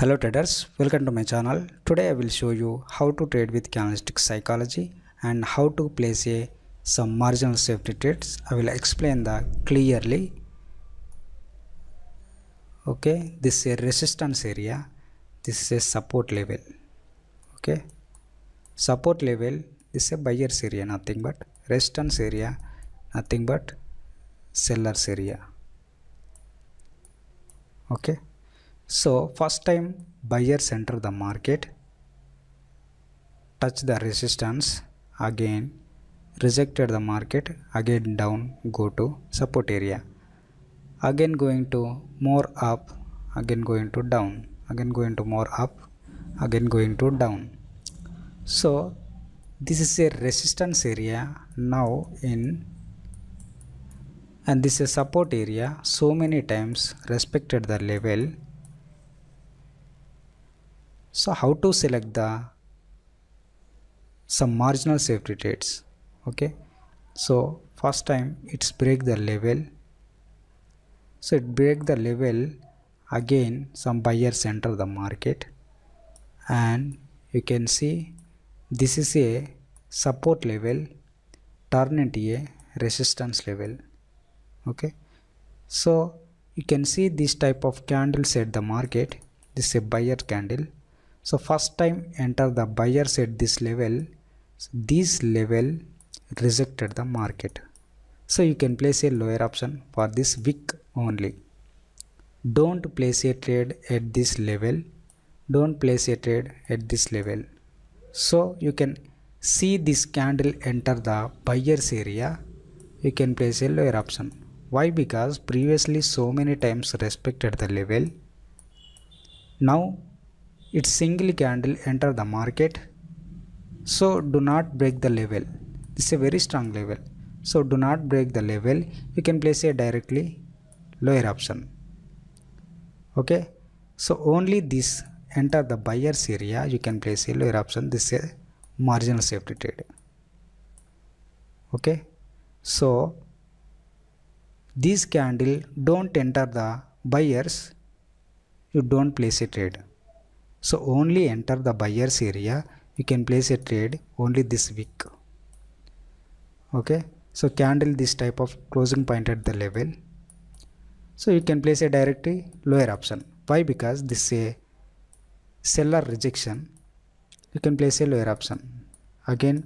Hello traders, welcome to my channel. Today I will show you how to trade with candlestick psychology and how to place a some marginal safety trades. I will explain that clearly. Okay, this is a resistance area. This is a support level. Okay, support level this is a buyer's area, nothing but resistance area, nothing but seller's area. Okay. So first time buyers enter the market, touch the resistance, again rejected the market, again down, go to support area. Again going to more up, again going to down, again going to more up, again going to down. So this is a resistance area now in and this is support area so many times respected the level so how to select the some marginal safety trades? okay so first time it's break the level so it break the level again some buyers enter the market and you can see this is a support level turn into a resistance level okay so you can see this type of candle set the market this is a buyer candle so first time enter the buyers at this level so this level rejected the market so you can place a lower option for this week only don't place a trade at this level don't place a trade at this level so you can see this candle enter the buyers area you can place a lower option why because previously so many times respected the level now its single candle enter the market so do not break the level this is a very strong level so do not break the level you can place a directly lower option okay so only this enter the buyers area you can place a lower option this is marginal safety trade okay so this candle don't enter the buyers you don't place a trade so only enter the buyers area you can place a trade only this week okay so candle this type of closing point at the level so you can place a directly lower option why because this a seller rejection you can place a lower option again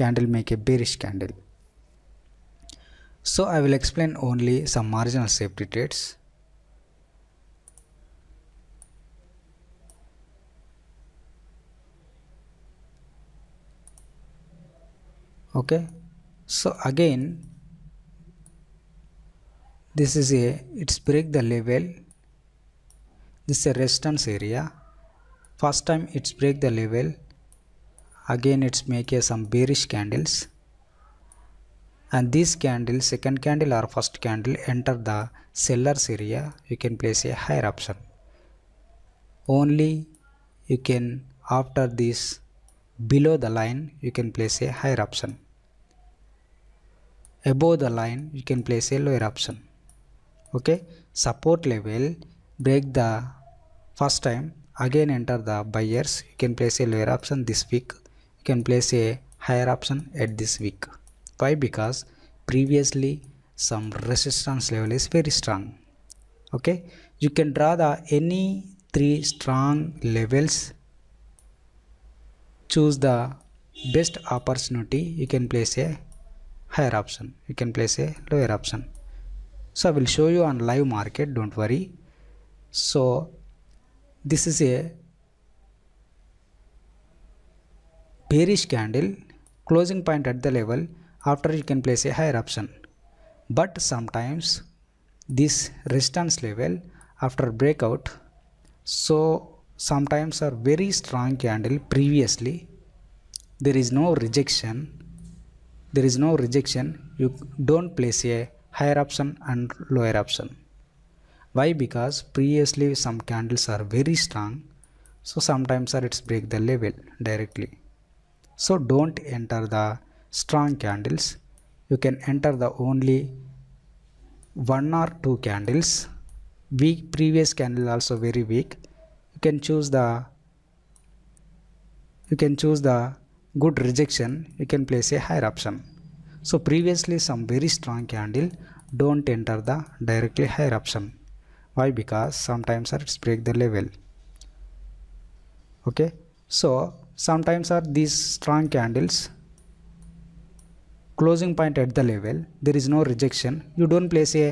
candle make a bearish candle so I will explain only some marginal safety trades okay so again this is a it's break the level this is a resistance area first time it's break the level again it's make a some bearish candles and this candle second candle or first candle enter the sellers area you can place a higher option only you can after this Below the line, you can place a higher option. Above the line, you can place a lower option. Okay, support level, break the first time, again enter the buyers, you can place a lower option this week, you can place a higher option at this week. Why? Because previously some resistance level is very strong. Okay, you can draw the any three strong levels choose the best opportunity you can place a higher option you can place a lower option so i will show you on live market don't worry so this is a bearish candle closing point at the level after you can place a higher option but sometimes this resistance level after breakout so sometimes are very strong candle previously there is no rejection there is no rejection you don't place a higher option and lower option why because previously some candles are very strong so sometimes are it's break the level directly so don't enter the strong candles you can enter the only one or two candles weak previous candle also very weak can choose the you can choose the good rejection you can place a higher option so previously some very strong candle don't enter the directly higher option why because sometimes it's break the level okay so sometimes are these strong candles closing point at the level there is no rejection you don't place a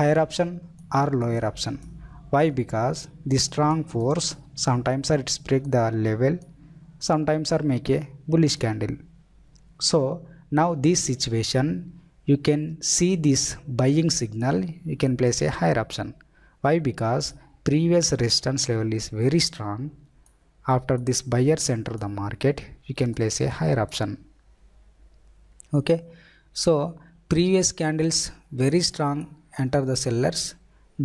higher option or lower option why because the strong force sometimes are it's break the level sometimes are make a bullish candle so now this situation you can see this buying signal you can place a higher option why because previous resistance level is very strong after this buyers enter the market you can place a higher option okay so previous candles very strong enter the sellers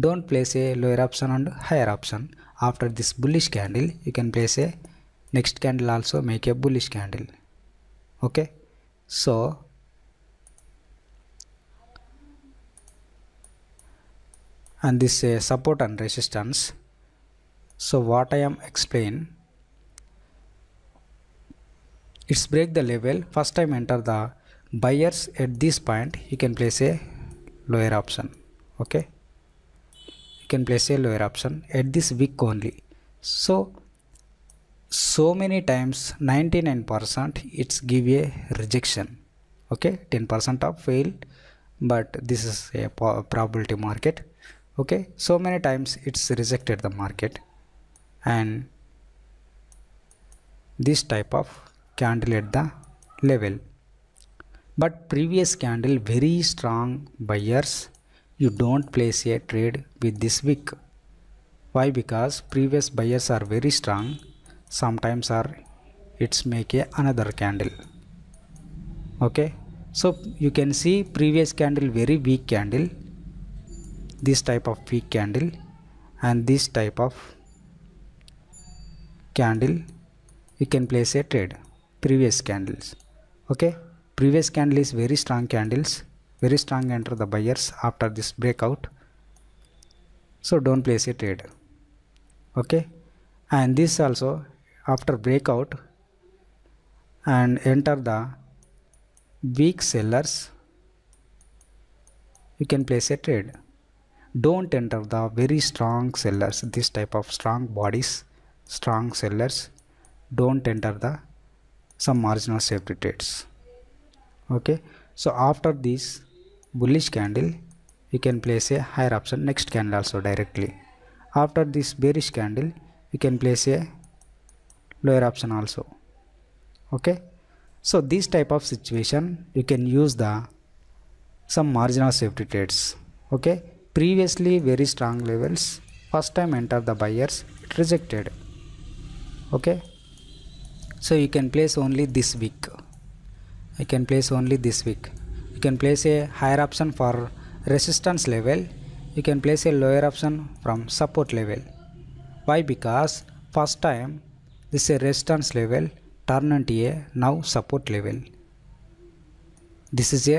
don't place a lower option and higher option after this bullish candle you can place a next candle also make a bullish candle okay so and this uh, support and resistance so what i am explain it's break the level first time enter the buyers at this point you can place a lower option okay can place a lower option at this week only so so many times 99% it's give a rejection okay 10% of fail but this is a probability market okay so many times it's rejected the market and this type of candle at the level but previous candle very strong buyers you don't place a trade with this wick. Why? Because previous buyers are very strong. Sometimes are it's make a another candle. Okay. So you can see previous candle very weak candle. This type of weak candle and this type of candle you can place a trade previous candles okay previous candle is very strong candles very strong enter the buyers after this breakout so don't place a trade okay and this also after breakout and enter the weak sellers you can place a trade don't enter the very strong sellers this type of strong bodies strong sellers don't enter the some marginal safety trades okay so after this bullish candle we can place a higher option next candle also directly after this bearish candle we can place a lower option also okay so this type of situation you can use the some marginal safety trades okay previously very strong levels first time enter the buyers it rejected okay so you can place only this week You can place only this week you can place a higher option for resistance level you can place a lower option from support level why because first time this is a resistance level turn into a now support level this is a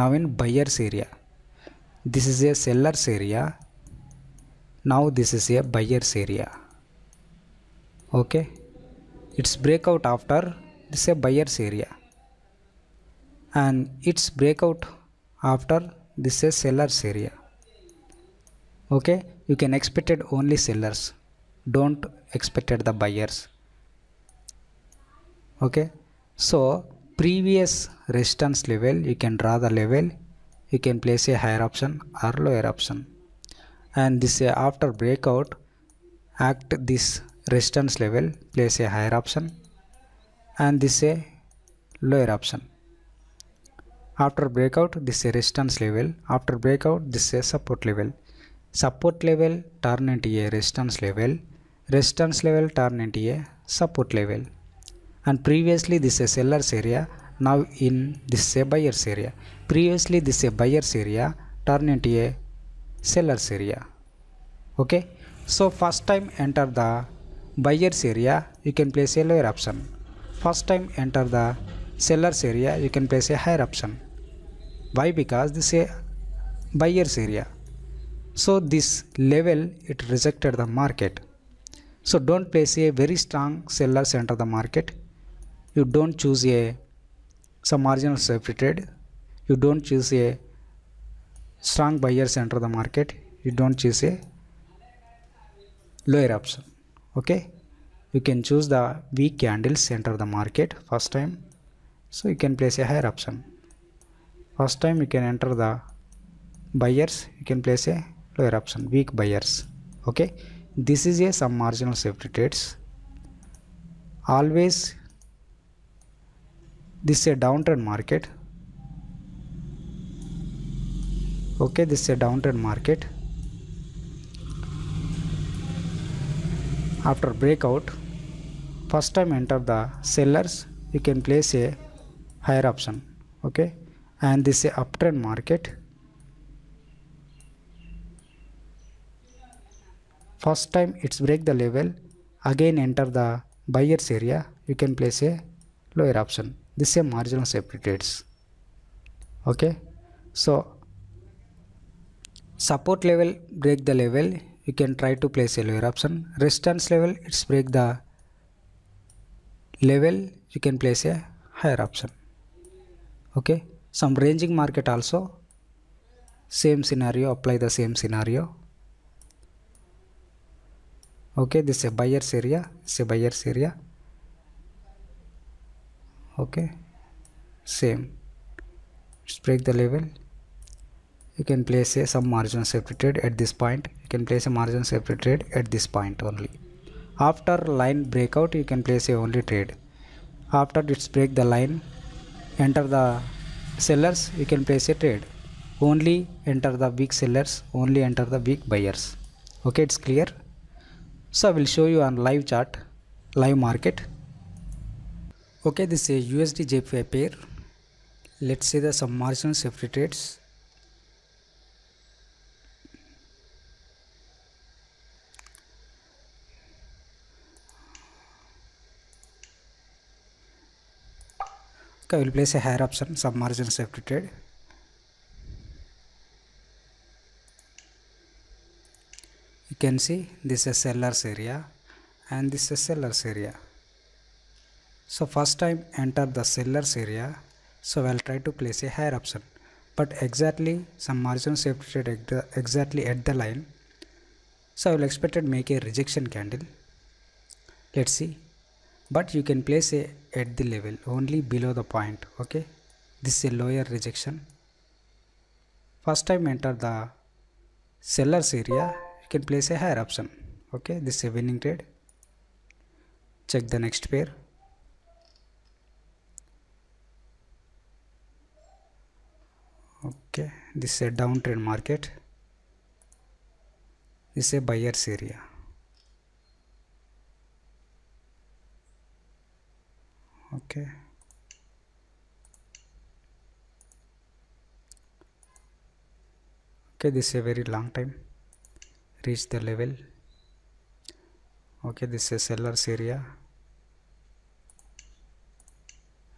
now in buyers area this is a sellers area now this is a buyers area okay its breakout after this is a buyers area and it's breakout after this is sellers area okay you can expect it only sellers don't expect it the buyers okay so previous resistance level you can draw the level you can place a higher option or lower option and this uh, after breakout act this resistance level place a higher option and this a lower option after breakout, this is resistance level. After breakout, this is support level. Support level turn into a resistance level. Resistance level turn into a support level. And previously this is seller's area. Now in this is a buyer's area. Previously this is a buyer's area turn into a seller's area. Okay. So first time enter the buyer's area, you can place a lower option. First time enter the seller's area, you can place a higher option why because this is buyers area so this level it rejected the market so don't place a very strong sellers enter the market you don't choose a some marginal safety trade you don't choose a strong buyers enter the market you don't choose a lower option okay you can choose the weak candles enter the market first time so you can place a higher option first time you can enter the buyers you can place a lower option weak buyers okay this is a some marginal safety trades always this is a downtrend market okay this is a downtrend market after breakout first time enter the sellers you can place a higher option okay and this is uptrend market first time it's break the level again enter the buyers area you can place a lower option this is a marginal safety trades okay so support level break the level you can try to place a lower option resistance level it's break the level you can place a higher option okay some ranging market also same scenario apply the same scenario okay this is a buyer's area this a buyer's area okay same just break the level you can place a some margin safety trade at this point you can place a margin safety trade at this point only after line breakout you can place a only trade after it's break the line enter the sellers you can place a trade only enter the weak sellers only enter the weak buyers okay it's clear so i will show you on live chart live market okay this is a usd jpy pair let's say the some marginal safety trades I will place a higher option submargin safety trade you can see this is sellers area and this is sellers area so first time enter the sellers area so I'll try to place a higher option but exactly some margin safety trade exactly at the line so I will expected make a rejection candle let's see but you can place a at the level only below the point okay this is a lower rejection first time enter the sellers area you can place a higher option okay this is a winning trade check the next pair okay this is a downtrend market this is a buyer's area okay okay this is a very long time reach the level okay this is a seller's area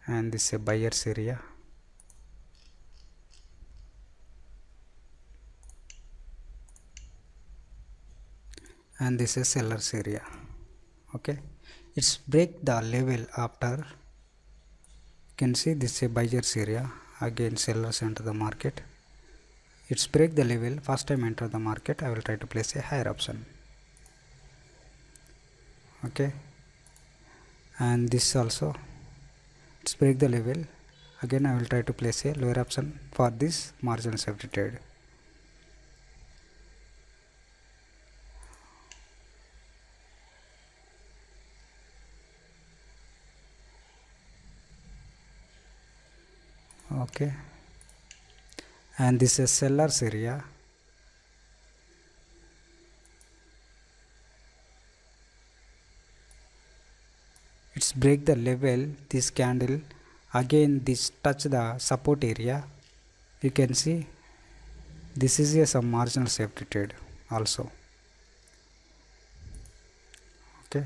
and this is a buyer's area and this is seller's area okay it's break the level after you can see this is a buyers area again sellers enter the market it's break the level first time enter the market I will try to place a higher option okay and this also it's break the level again I will try to place a lower option for this marginal safety trade okay and this is sellers area it's break the level this candle again this touch the support area you can see this is a some marginal safety trade also okay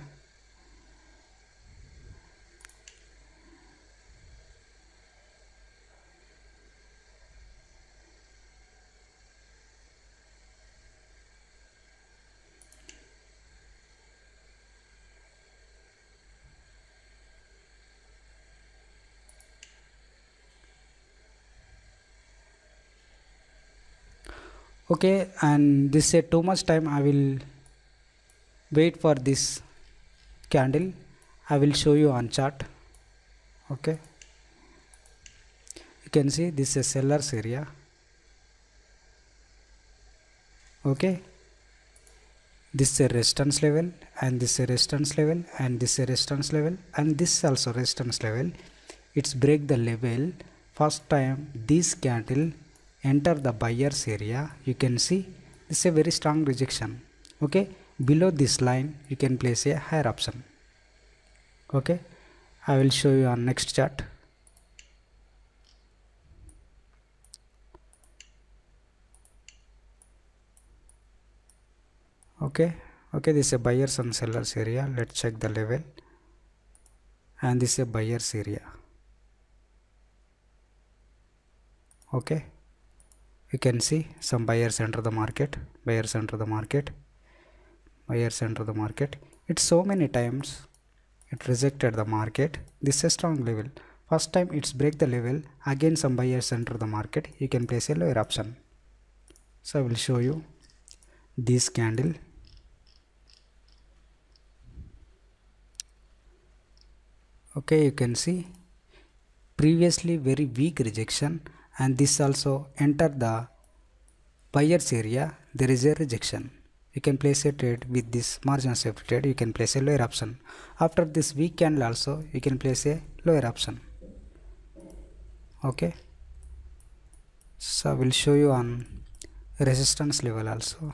okay and this is too much time I will wait for this candle I will show you on chart okay you can see this is sellers area okay this is a resistance level and this is a resistance level and this is a resistance level and this is also resistance level it's break the level first time this candle enter the buyers area you can see this is a very strong rejection okay below this line you can place a higher option okay I will show you on next chart okay okay this is a buyers and sellers area let's check the level and this is a buyers area okay you can see some buyers enter the market buyers enter the market buyers enter the market it's so many times it rejected the market this is a strong level first time it's break the level again some buyers enter the market you can place a lower option so i will show you this candle okay you can see previously very weak rejection and this also enter the buyers area there is a rejection you can place a trade with this margin safety trade you can place a lower option after this weak candle also you can place a lower option okay so I will show you on resistance level also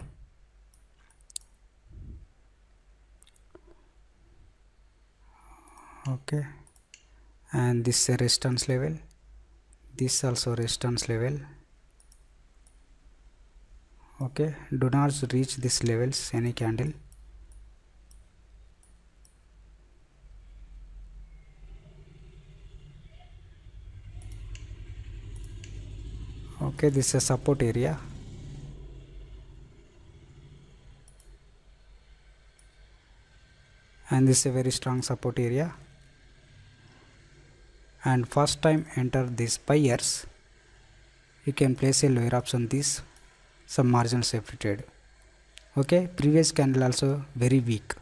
okay and this resistance level this also resistance level okay do not reach this levels any candle okay this is a support area and this is a very strong support area and first time enter these buyers you can place a lower option this some marginal safety trade okay previous candle also very weak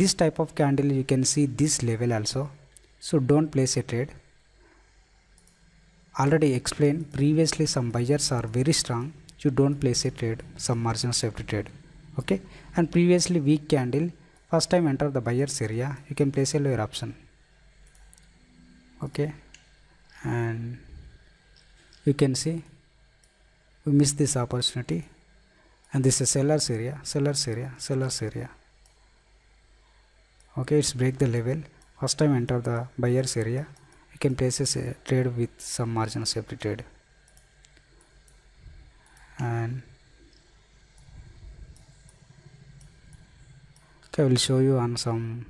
this type of candle you can see this level also so don't place a trade already explained previously some buyers are very strong you don't place a trade some marginal safety trade okay and previously weak candle first time enter the buyers area you can place a lower option okay and you can see we miss this opportunity and this is sellers area sellers area sellers area okay it's break the level first time enter the buyers area you can place a trade with some margin safety trade and okay, I will show you on some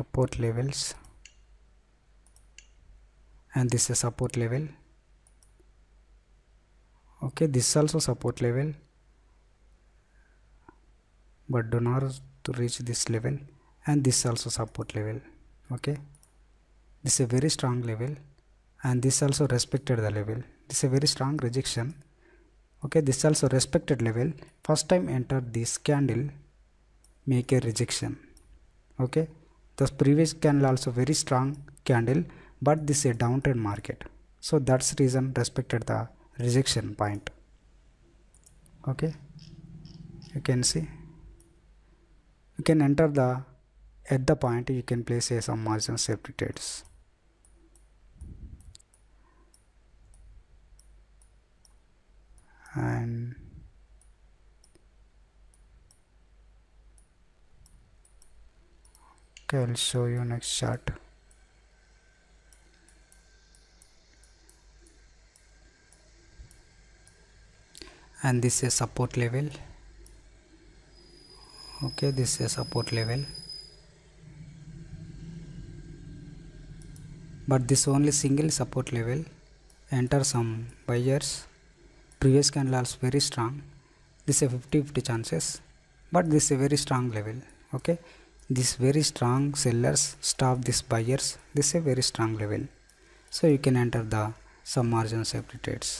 support levels and this is support level okay this is also support level but do not to reach this level and this is also support level okay this is a very strong level and this also respected the level this is a very strong rejection okay this also respected level first time enter this candle make a rejection okay the previous candle also very strong candle but this is a downtrend market so that's reason respected the rejection point okay you can see you can enter the at the point you can place uh, some margin safety trades and okay i'll show you next chart and this is support level okay this is support level but this only single support level enter some buyers previous candle also very strong this is 50 50 chances but this is a very strong level okay this very strong sellers stop this buyers this is a very strong level so you can enter the safety trades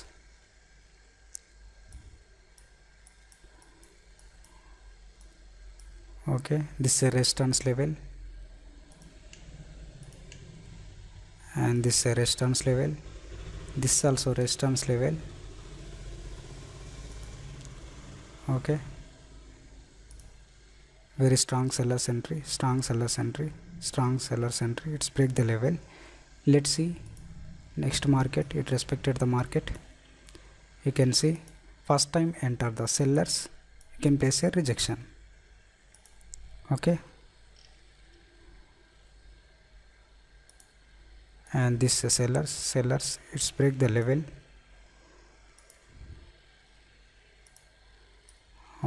okay this is a resistance level and this is a resistance level this is also resistance level okay very strong sellers entry strong sellers entry strong sellers entry it's break the level let's see next market it respected the market you can see first time enter the sellers you can place a rejection okay and this sellers sellers it's break the level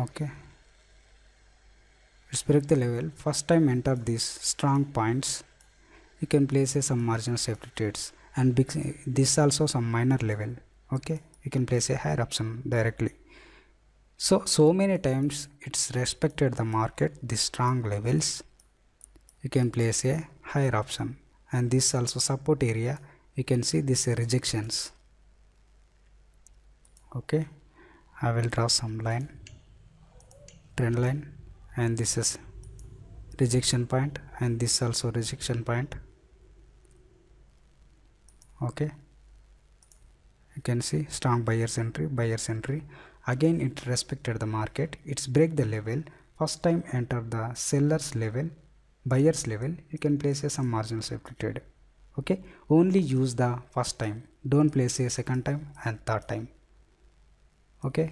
okay Respect the level first time enter these strong points you can place some marginal safety trades and this also some minor level okay you can place a higher option directly so so many times it's respected the market these strong levels you can place a higher option and this also support area you can see this rejections okay i will draw some line trend line and this is rejection point and this also rejection point okay you can see strong buyer's entry buyer's entry again it respected the market it's break the level first time enter the seller's level buyer's level you can place a some marginal safety trade okay only use the first time don't place a second time and third time okay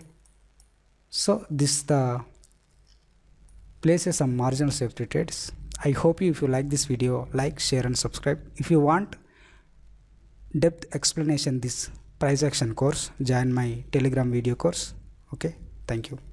so this the places some marginal safety trades. I hope you if you like this video, like, share and subscribe. If you want depth explanation this price action course, join my telegram video course. Okay, thank you.